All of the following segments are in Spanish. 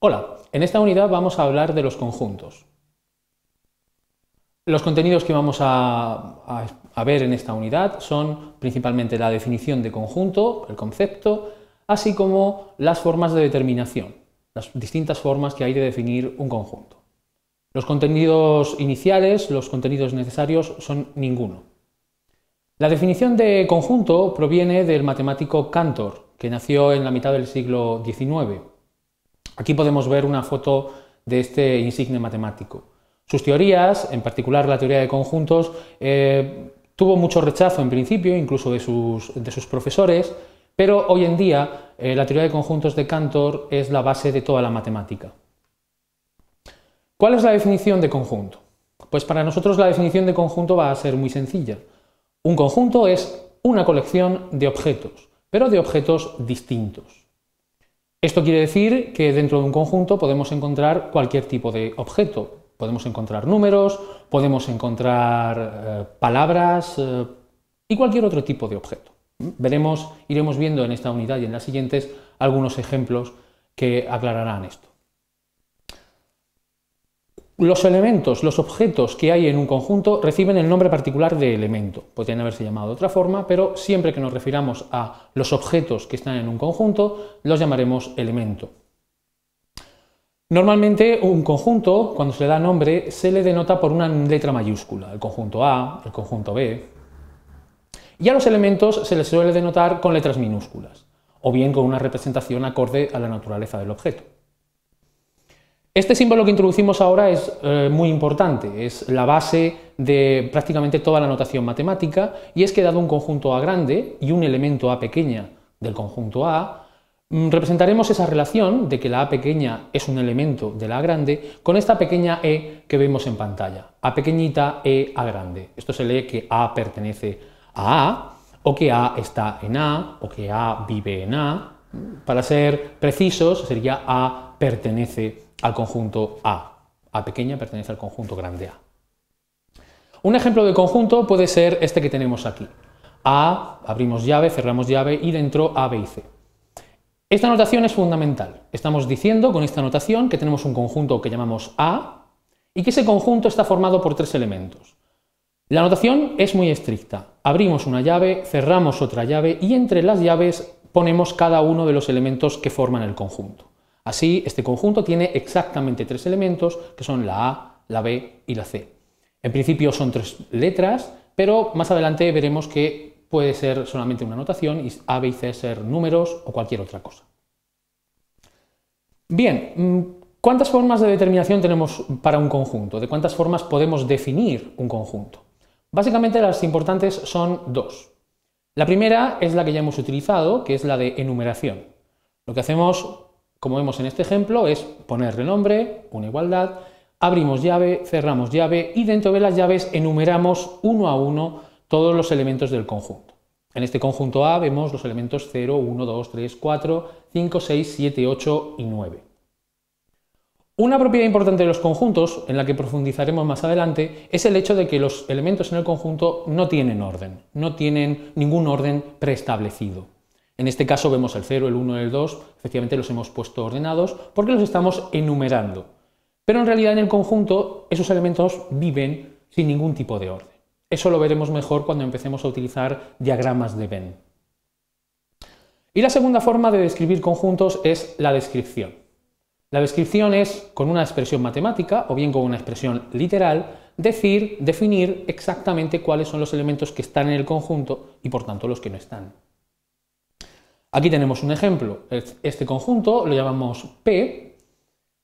Hola, en esta unidad vamos a hablar de los conjuntos. Los contenidos que vamos a, ver en esta unidad son principalmente la definición de conjunto, el concepto, así como las formas de determinación, las distintas formas que hay de definir un conjunto. Los contenidos iniciales, los contenidos necesarios, son ninguno. La definición de conjunto proviene del matemático Cantor, que nació en la mitad del siglo XIX. Aquí podemos ver una foto de este insigne matemático. Sus teorías, en particular la teoría de conjuntos, eh, tuvo mucho rechazo en principio, incluso de sus, profesores, pero hoy en día eh, la teoría de conjuntos de Cantor es la base de toda la matemática. ¿Cuál es la definición de conjunto? Pues para nosotros la definición de conjunto va a ser muy sencilla. Un conjunto es una colección de objetos, pero de objetos distintos. Esto quiere decir que dentro de un conjunto podemos encontrar cualquier tipo de objeto. Podemos encontrar números, podemos encontrar eh, palabras eh, y cualquier otro tipo de objeto. Veremos, iremos viendo en esta unidad y en las siguientes algunos ejemplos que aclararán esto. Los elementos, los objetos que hay en un conjunto reciben el nombre particular de elemento. Podrían haberse llamado de otra forma, pero siempre que nos refiramos a los objetos que están en un conjunto, los llamaremos elemento. Normalmente un conjunto, cuando se le da nombre, se le denota por una letra mayúscula, el conjunto A, el conjunto B. Y a los elementos se les suele denotar con letras minúsculas, o bien con una representación acorde a la naturaleza del objeto. Este símbolo que introducimos ahora es eh, muy importante, es la base de prácticamente toda la notación matemática y es que dado un conjunto A grande y un elemento A pequeña del conjunto A, mm, representaremos esa relación de que la A pequeña es un elemento de la A grande con esta pequeña E que vemos en pantalla, A pequeñita, E, A grande. Esto se lee que A pertenece a A o que A está en A o que A vive en A. Mm, para ser precisos, sería A pertenece a al conjunto A. A pequeña pertenece al conjunto grande A. Un ejemplo de conjunto puede ser este que tenemos aquí. A, abrimos llave, cerramos llave y dentro A, B y C. Esta notación es fundamental. Estamos diciendo con esta notación que tenemos un conjunto que llamamos A y que ese conjunto está formado por tres elementos. La notación es muy estricta. Abrimos una llave, cerramos otra llave y entre las llaves ponemos cada uno de los elementos que forman el conjunto. Así, este conjunto tiene exactamente tres elementos, que son la A, la B y la C. En principio son tres letras, pero más adelante veremos que puede ser solamente una notación y A, B y C ser números o cualquier otra cosa. Bien, mm, ¿cuántas formas de determinación tenemos para un conjunto? ¿De cuántas formas podemos definir un conjunto? Básicamente las importantes son dos. La primera es la que ya hemos utilizado, que es la de enumeración. Lo que hacemos como vemos en este ejemplo, es poner renombre, una igualdad, abrimos llave, cerramos llave y dentro de las llaves enumeramos uno a uno todos los elementos del conjunto. En este conjunto A vemos los elementos 0, 1, 2, 3, 4, 5, 6, 7, 8 y 9. Una propiedad importante de los conjuntos, en la que profundizaremos más adelante, es el hecho de que los elementos en el conjunto no tienen orden, no tienen ningún orden preestablecido. En este caso vemos el 0, el 1, el 2, efectivamente los hemos puesto ordenados porque los estamos enumerando. Pero en realidad en el conjunto esos elementos viven sin ningún tipo de orden. Eso lo veremos mejor cuando empecemos a utilizar diagramas de Venn. Y la segunda forma de describir conjuntos es la descripción. La descripción es, con una expresión matemática o bien con una expresión literal, decir, definir exactamente cuáles son los elementos que están en el conjunto y por tanto los que no están. Aquí tenemos un ejemplo. Este conjunto lo llamamos P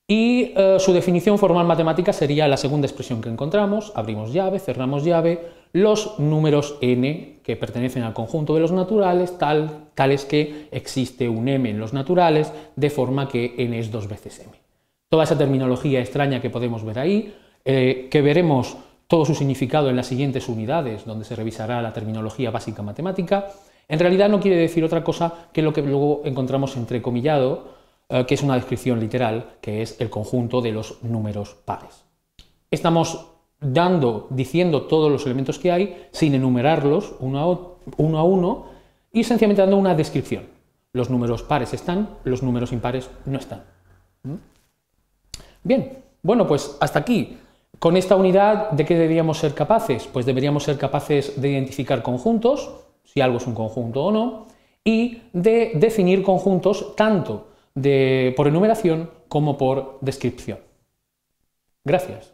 y eh, su definición formal matemática sería la segunda expresión que encontramos. Abrimos llave, cerramos llave, los números n que pertenecen al conjunto de los naturales, tal, tales que existe un m en los naturales, de forma que n es dos veces m. Toda esa terminología extraña que podemos ver ahí, eh, que veremos todo su significado en las siguientes unidades, donde se revisará la terminología básica matemática, en realidad no quiere decir otra cosa que lo que luego encontramos entrecomillado, eh, que es una descripción literal, que es el conjunto de los números pares. Estamos dando, diciendo todos los elementos que hay, sin enumerarlos uno a, uno, y sencillamente dando una descripción. Los números pares están, los números impares no están. ¿Mm? Bien, bueno, pues hasta aquí. Con esta unidad, ¿de qué deberíamos ser capaces? Pues deberíamos ser capaces de identificar conjuntos, si algo es un conjunto o no, y de definir conjuntos tanto por enumeración como por descripción. Gracias.